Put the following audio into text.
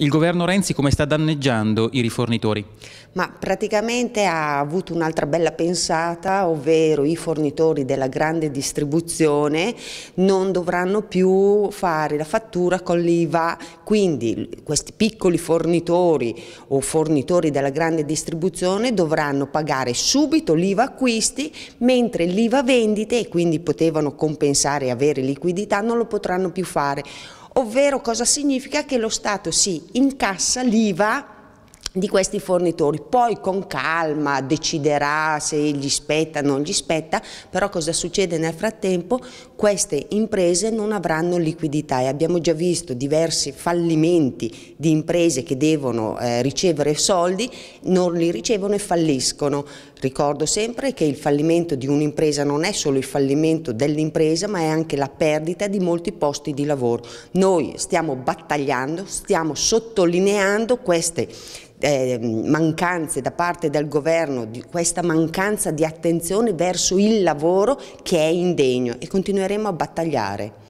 il governo Renzi come sta danneggiando i rifornitori? Ma praticamente ha avuto un'altra bella pensata, ovvero i fornitori della grande distribuzione non dovranno più fare la fattura con l'IVA, quindi questi piccoli fornitori o fornitori della grande distribuzione dovranno pagare subito l'IVA acquisti, mentre l'IVA vendite, e quindi potevano compensare e avere liquidità, non lo potranno più fare ovvero cosa significa che lo Stato si incassa l'IVA di questi fornitori. Poi con calma deciderà se gli spetta o non gli spetta, però cosa succede nel frattempo? Queste imprese non avranno liquidità e abbiamo già visto diversi fallimenti di imprese che devono eh, ricevere soldi, non li ricevono e falliscono. Ricordo sempre che il fallimento di un'impresa non è solo il fallimento dell'impresa, ma è anche la perdita di molti posti di lavoro. Noi stiamo battagliando, stiamo sottolineando queste eh, mancanze da parte del governo, di questa mancanza di attenzione verso il lavoro che è indegno e continueremo a battagliare.